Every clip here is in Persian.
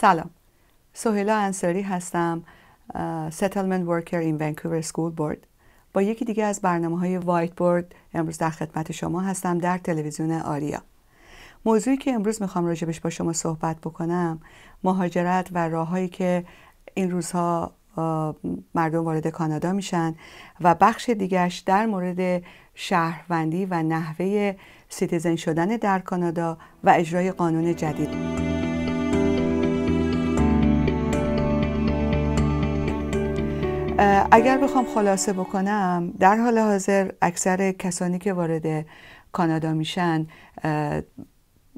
سلام سهیلا انصاری هستم Settlement ورکر این ونکوور School بورد با یکی دیگه از برنامه های وایت بورد امروز در خدمت شما هستم در تلویزیون آریا موضوعی که امروز میخوام راجبش با شما صحبت بکنم مهاجرت و راههایی که این روزها مردم وارد کانادا میشن و بخش دیگرش در مورد شهروندی و نحوه سیتیزن شدن در کانادا و اجرای قانون جدید اگر بخوام خلاصه بکنم در حال حاضر اکثر کسانی که وارد کانادا میشن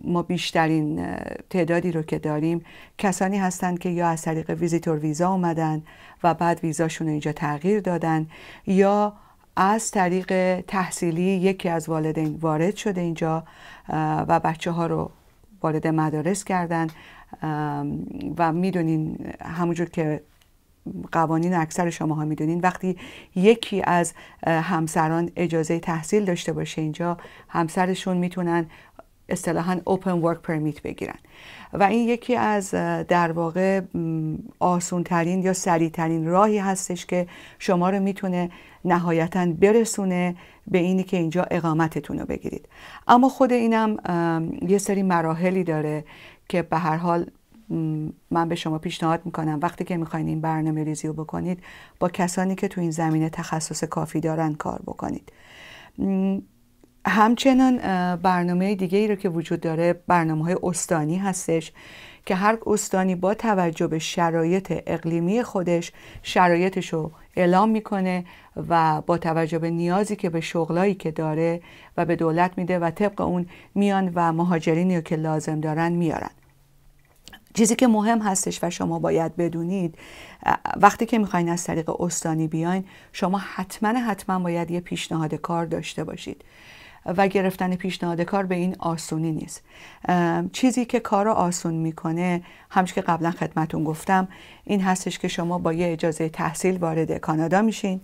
ما بیشترین تعدادی رو که داریم کسانی هستند که یا از طریق ویزیتور ویزا اومدن و بعد ویزاشون رو اینجا تغییر دادن یا از طریق تحصیلی یکی از والدین وارد شده اینجا و بچه ها رو وارد مدارس کردن و میدونین همونجور که قوانین اکثر شما ها میدونین وقتی یکی از همسران اجازه تحصیل داشته باشه اینجا همسرشون میتونن اصطلاحا اوپن ورک پرمیت بگیرن و این یکی از در واقع آسون ترین یا سریع ترین راهی هستش که شما رو میتونه نهایتا برسونه به اینی که اینجا اقامتتون رو بگیرید اما خود اینم یه سری مراحلی داره که به هر حال من به شما پیشنهاد میکنم وقتی که میخواین این برنامه ریزی رو بکنید با کسانی که تو این زمینه تخصص کافی دارن کار بکنید همچنان برنامه دیگه ای رو که وجود داره برنامه های استانی هستش که هر استانی با توجه به شرایط اقلیمی خودش شرایطش رو اعلام میکنه و با توجه به نیازی که به شغلایی که داره و به دولت میده و طبق اون میان و مهاجرینی رو که لازم دارن میارن چیزی که مهم هستش و شما باید بدونید وقتی که میخواین از طریق استانی بیاین شما حتما حتما باید یه پیشنهاد کار داشته باشید و گرفتن پیشنهاد کار به این آسونی نیست چیزی که کار رو آسون میکنه همش که قبلا خدمتون گفتم این هستش که شما با یه اجازه تحصیل وارد کانادا میشین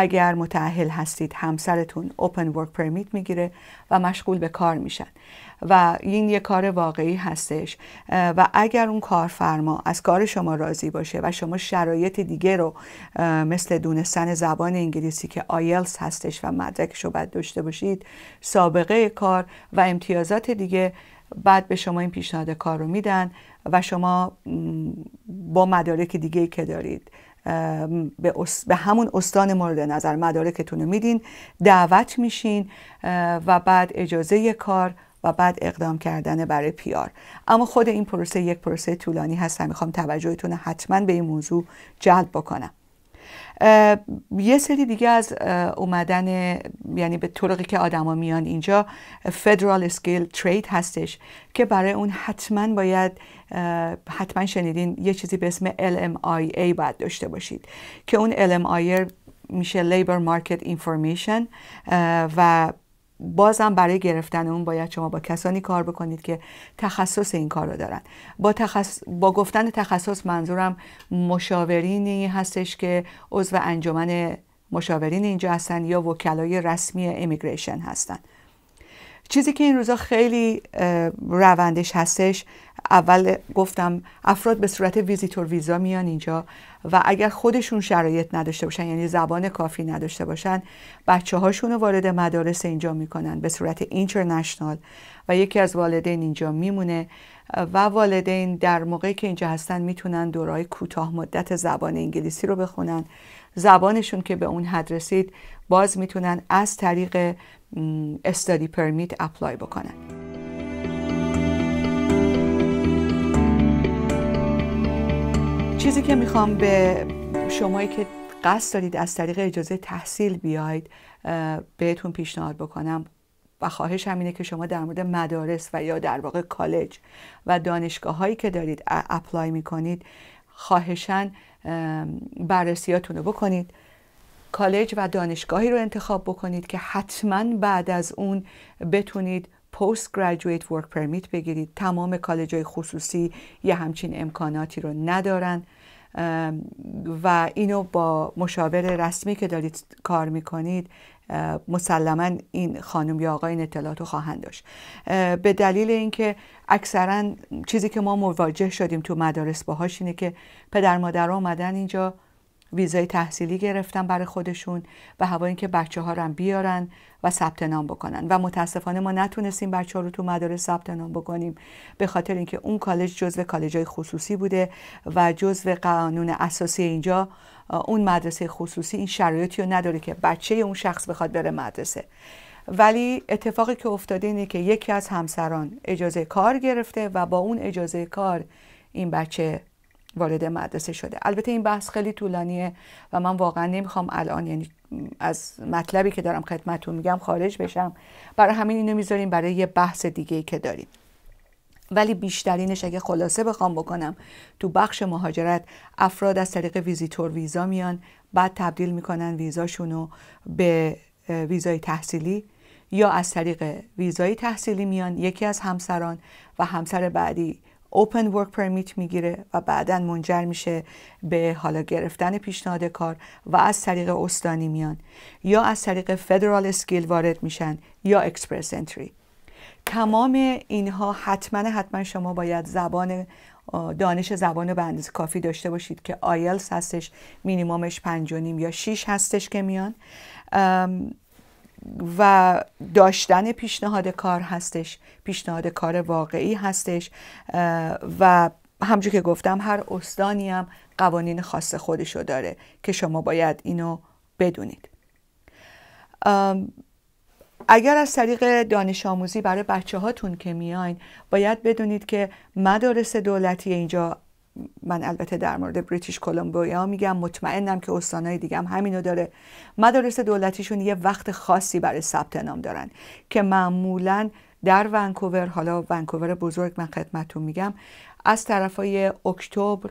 اگر متعهل هستید همسرتون اوپن ورک پرمیت میگیره و مشغول به کار میشن و این یه کار واقعی هستش و اگر اون کارفرما از کار شما راضی باشه و شما شرایط دیگه رو مثل دونستن زبان انگلیسی که آیلس هستش و مدرکش رو باید داشته باشید سابقه کار و امتیازات دیگه بعد به شما این پیشنهاد کار رو میدن و شما با مدارک دیگه ای که دارید به, به همون استان مورد نظر مدارکتون رو میدین دعوت میشین و بعد اجازه کار و بعد اقدام کردن برای پیار اما خود این پروسه یک پروسه طولانی هست میخوام توجهتون حتما به این موضوع جلب بکنم یه سری دیگه از اومدن یعنی به طرقی که آدما میان اینجا فدرال اسکیل ترید هستش که برای اون حتما باید حتما شنیدین یه چیزی به اسم LMIA باید داشته باشید که اون LMIA میشه لیبر Market Information و بازم برای گرفتن اون باید شما با کسانی کار بکنید که تخصص این کار رو دارن با, با گفتن تخصص منظورم مشاورینی هستش که عضو انجمن مشاورین اینجا هستن یا وکلای رسمی امیگریشن هستن چیزی که این روزا خیلی روندش هستش اول گفتم افراد به صورت ویزیتور ویزا میان اینجا و اگر خودشون شرایط نداشته باشن یعنی زبان کافی نداشته باشن بچه هاشون رو وارد مدارس اینجا میکنن به صورت اینترنشنال و یکی از والدین اینجا میمونه و والدین در موقعی که اینجا هستن میتونن دورای کوتاه مدت زبان انگلیسی رو بخونن زبانشون که به اون حد رسید باز میتونن از طریق استادی پرمیت اپلای بکنن چیزی که میخوام به شمایی که قصد دارید از طریق اجازه تحصیل بیاید بهتون پیشنهاد بکنم و خواهش همینه که شما در مورد مدارس و یا در واقع کالج و دانشگاه هایی که دارید اپلای میکنید خواهشن بررسیاتونو رو بکنید کالج و دانشگاهی رو انتخاب بکنید که حتما بعد از اون بتونید پست گریجویت ورک پرمیت بگیرید تمام کالج های خصوصی یه همچین امکاناتی رو ندارن و اینو با مشاور رسمی که دارید کار میکنید مسلما این خانم یا آقا این اطلاعات رو خواهند داشت به دلیل اینکه اکثرا چیزی که ما مواجه شدیم تو مدارس باهاش اینه که پدر مادر اومدن اینجا ویزای تحصیلی گرفتن برای خودشون و هوا اینکه بچه ها رو هم بیارن و ثبت نام بکنن و متاسفانه ما نتونستیم بچه ها رو تو مدارس ثبت نام بکنیم به خاطر اینکه اون کالج جزو کالج های خصوصی بوده و جزو قانون اساسی اینجا اون مدرسه خصوصی این شرایطی رو نداره که بچه اون شخص بخواد بره مدرسه ولی اتفاقی که افتاده اینه که یکی از همسران اجازه کار گرفته و با اون اجازه کار این بچه وارد مدرسه شده البته این بحث خیلی طولانیه و من واقعا نمیخوام الان یعنی از مطلبی که دارم خدمتتون میگم خارج بشم برای همین اینو میذاریم برای یه بحث دیگه ای که داریم ولی بیشترینش اگه خلاصه بخوام بکنم تو بخش مهاجرت افراد از طریق ویزیتور ویزا میان بعد تبدیل میکنن ویزاشونو به ویزای تحصیلی یا از طریق ویزای تحصیلی میان یکی از همسران و همسر بعدی اوپن ورک پرمیت میگیره و بعدا منجر میشه به حالا گرفتن پیشنهاد کار و از طریق استانی میان یا از طریق فدرال اسکیل وارد میشن یا اکسپرس انتری تمام اینها حتما حتما شما باید زبان دانش زبان به اندازه کافی داشته باشید که آیلس هستش مینیمومش پنج و یا شیش هستش که میان و داشتن پیشنهاد کار هستش پیشنهاد کار واقعی هستش و همجور که گفتم هر استانی هم قوانین خاص خودشو داره که شما باید اینو بدونید اگر از طریق دانش آموزی برای بچه هاتون که میاین باید بدونید که مدارس دولتی اینجا من البته در مورد بریتیش کلمبیا میگم مطمئنم که استانهای دیگه هم همینو داره مدارس دولتیشون یه وقت خاصی برای ثبت نام دارن که معمولا در ونکوور حالا ونکوور بزرگ من خدمتتون میگم از طرفای اکتبر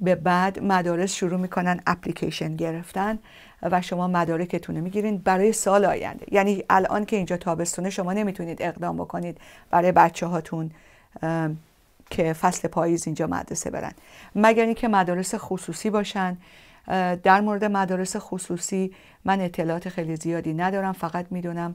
به بعد مدارس شروع میکنن اپلیکیشن گرفتن و شما مدارکتون رو میگیرین برای سال آینده یعنی الان که اینجا تابستونه شما نمیتونید اقدام بکنید برای بچه هاتون که فصل پاییز اینجا مدرسه برن مگر اینکه مدارس خصوصی باشن در مورد مدارس خصوصی من اطلاعات خیلی زیادی ندارم فقط میدونم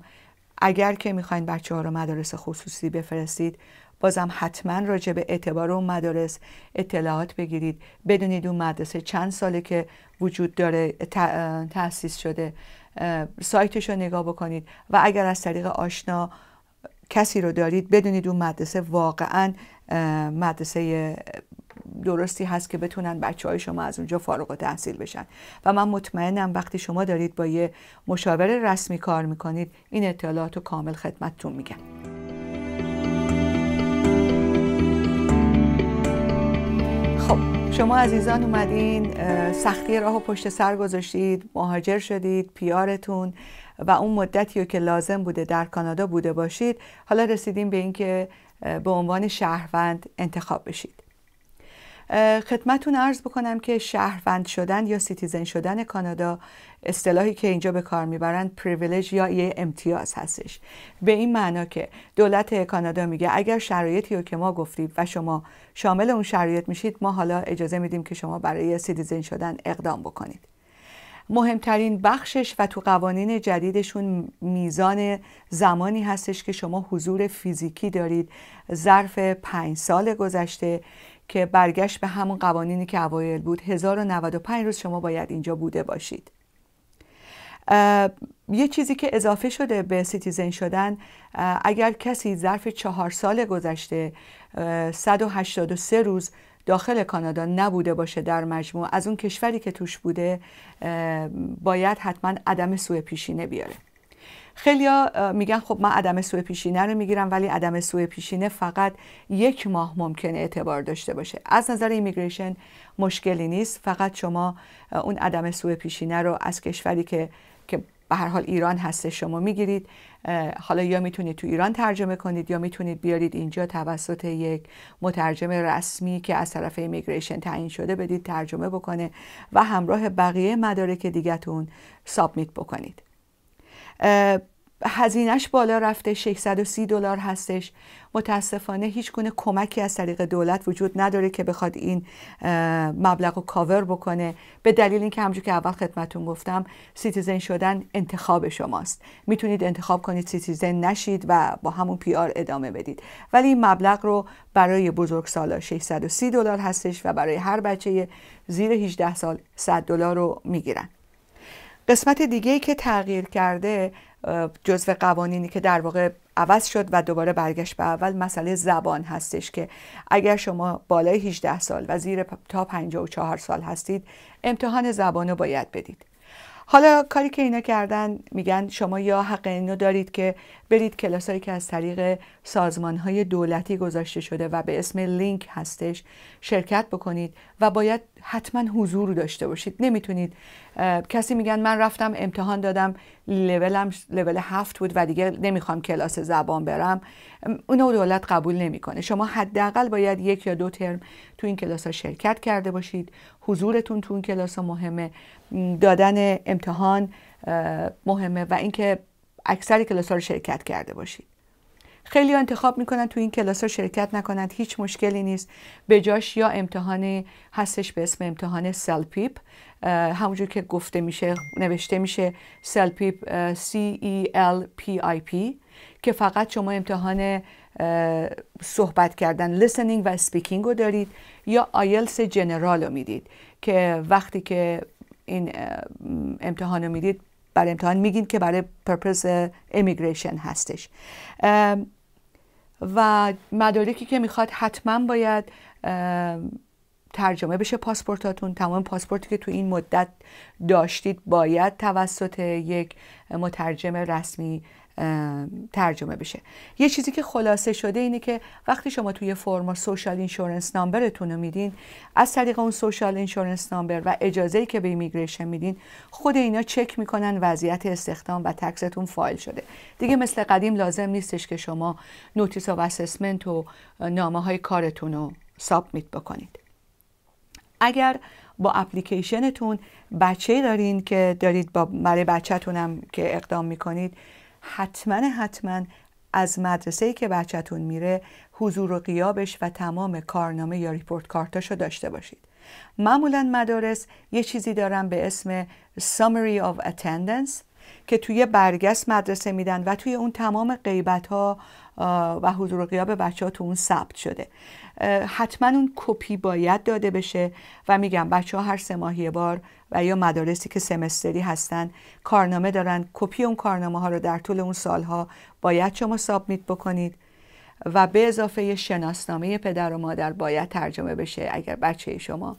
اگر که میخواین بچه ها رو مدارس خصوصی بفرستید بازم حتما راجع به اعتبار اون مدارس اطلاعات بگیرید بدونید اون مدرسه چند ساله که وجود داره تأسیس شده سایتش رو نگاه بکنید و اگر از طریق آشنا کسی رو دارید بدونید اون مدرسه واقعا مدرسه درستی هست که بتونن بچه های شما از اونجا فارغ و تحصیل بشن و من مطمئنم وقتی شما دارید با یه مشاور رسمی کار میکنید این اطلاعات رو کامل خدمتتون میگن خب شما عزیزان اومدین سختی راه و پشت سر گذاشتید مهاجر شدید پیارتون و اون مدتی که لازم بوده در کانادا بوده باشید حالا رسیدیم به اینکه به عنوان شهروند انتخاب بشید خدمتون ارز بکنم که شهروند شدن یا سیتیزن شدن کانادا اصطلاحی که اینجا به کار میبرند پریویلج یا یه امتیاز هستش به این معنا که دولت کانادا میگه اگر شرایطی رو که ما گفتیم و شما شامل اون شرایط میشید ما حالا اجازه میدیم که شما برای سیتیزن شدن اقدام بکنید مهمترین بخشش و تو قوانین جدیدشون میزان زمانی هستش که شما حضور فیزیکی دارید ظرف پنج سال گذشته که برگشت به همون قوانینی که اوایل بود 1095 روز شما باید اینجا بوده باشید یه چیزی که اضافه شده به سیتیزن شدن اگر کسی ظرف چهار سال گذشته 183 روز داخل کانادا نبوده باشه در مجموع از اون کشوری که توش بوده باید حتما عدم سوء پیشینه بیاره خیلیا میگن خب من عدم سوء پیشینه رو میگیرم ولی عدم سوء پیشینه فقط یک ماه ممکنه اعتبار داشته باشه از نظر ایمیگریشن مشکلی نیست فقط شما اون عدم سوء پیشینه رو از کشوری که به هر حال ایران هسته شما میگیرید حالا یا میتونید تو ایران ترجمه کنید یا میتونید بیارید اینجا توسط یک مترجم رسمی که از طرف ایمیگریشن تعیین شده بدید ترجمه بکنه و همراه بقیه مدارک تون سابمیت بکنید هزینهش بالا رفته 630 دلار هستش متاسفانه هیچ گونه کمکی از طریق دولت وجود نداره که بخواد این مبلغ رو کاور بکنه به دلیل اینکه همونجور که اول خدمتون گفتم سیتیزن شدن انتخاب شماست میتونید انتخاب کنید سیتیزن نشید و با همون پی ادامه بدید ولی این مبلغ رو برای بزرگسالا 630 دلار هستش و برای هر بچه زیر 18 سال 100 دلار رو میگیرن قسمت دیگه ای که تغییر کرده جزو قوانینی که در واقع عوض شد و دوباره برگشت به اول مسئله زبان هستش که اگر شما بالای 18 سال و زیر تا 54 سال هستید امتحان زبان رو باید بدید حالا کاری که اینا کردن میگن شما یا حق اینو دارید که برید کلاسایی که از طریق سازمان های دولتی گذاشته شده و به اسم لینک هستش شرکت بکنید و باید حتما حضور داشته باشید نمیتونید کسی میگن من رفتم امتحان دادم لولم لول هفت بود و دیگه نمیخوام کلاس زبان برم رو دولت قبول نمیکنه شما حداقل باید یک یا دو ترم تو این کلاس ها شرکت کرده باشید حضورتون تو این کلاس ها مهمه دادن امتحان مهمه و اینکه اکثر کلاس ها رو شرکت کرده باشید خیلی انتخاب میکنن تو این کلاس ها شرکت نکنند هیچ مشکلی نیست به جاش یا امتحان هستش به اسم امتحان سلپیپ همونجور که گفته میشه نوشته میشه سلپیپ C E که فقط شما امتحان صحبت کردن لیسنینگ و سپیکینگ رو دارید یا آیلس جنرال رو میدید که وقتی که این امتحان رو میدید برای امتحان میگین که برای پرپز امیگریشن هستش و مدارکی که میخواد حتما باید ترجمه بشه پاسپورتاتون تمام پاسپورتی که تو این مدت داشتید باید توسط یک مترجم رسمی ترجمه بشه یه چیزی که خلاصه شده اینه که وقتی شما توی فرما سوشال اینشورنس نامبرتون رو میدین از طریق اون سوشال اینشورنس نامبر و ای که به ایمیگریشن میدین خود اینا چک میکنن وضعیت استخدام و تکستون فایل شده دیگه مثل قدیم لازم نیستش که شما نوتیس و اسسمنت و نامه های کارتون رو سابمیت بکنید اگر با اپلیکیشنتون بچه دارین که دارید با برای بچهتونم که اقدام میکنید حتما حتما از مدرسه که بچهتون میره حضور و قیابش و تمام کارنامه یا ریپورت کارتاشو داشته باشید معمولا مدارس یه چیزی دارن به اسم Summary of Attendance که توی برگس مدرسه میدن و توی اون تمام قیبت ها و حضور و قیاب بچه ها تو اون ثبت شده حتما اون کپی باید داده بشه و میگم بچه ها هر سه ماهی بار و یا مدارسی که سمستری هستن کارنامه دارن کپی اون کارنامه ها رو در طول اون سالها باید شما سابمیت بکنید و به اضافه شناسنامه پدر و مادر باید ترجمه بشه اگر بچه شما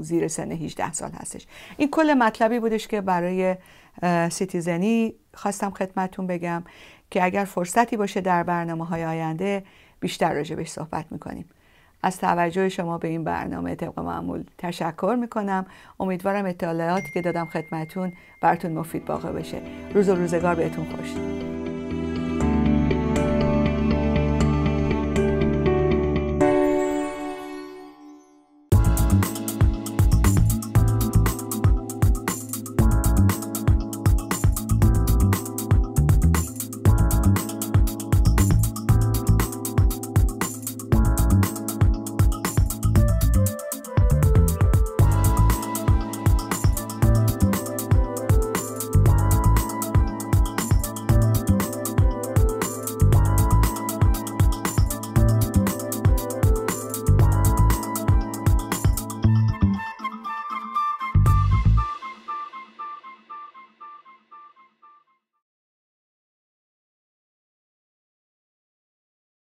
زیر سن 18 سال هستش این کل مطلبی بودش که برای سیتیزنی خواستم خدمتون بگم که اگر فرصتی باشه در برنامه های آینده بیشتر راجع بهش صحبت میکنیم از توجه شما به این برنامه طبق معمول تشکر میکنم امیدوارم اطلاعاتی که دادم خدمتون براتون مفید واقع بشه روز و روزگار بهتون خوش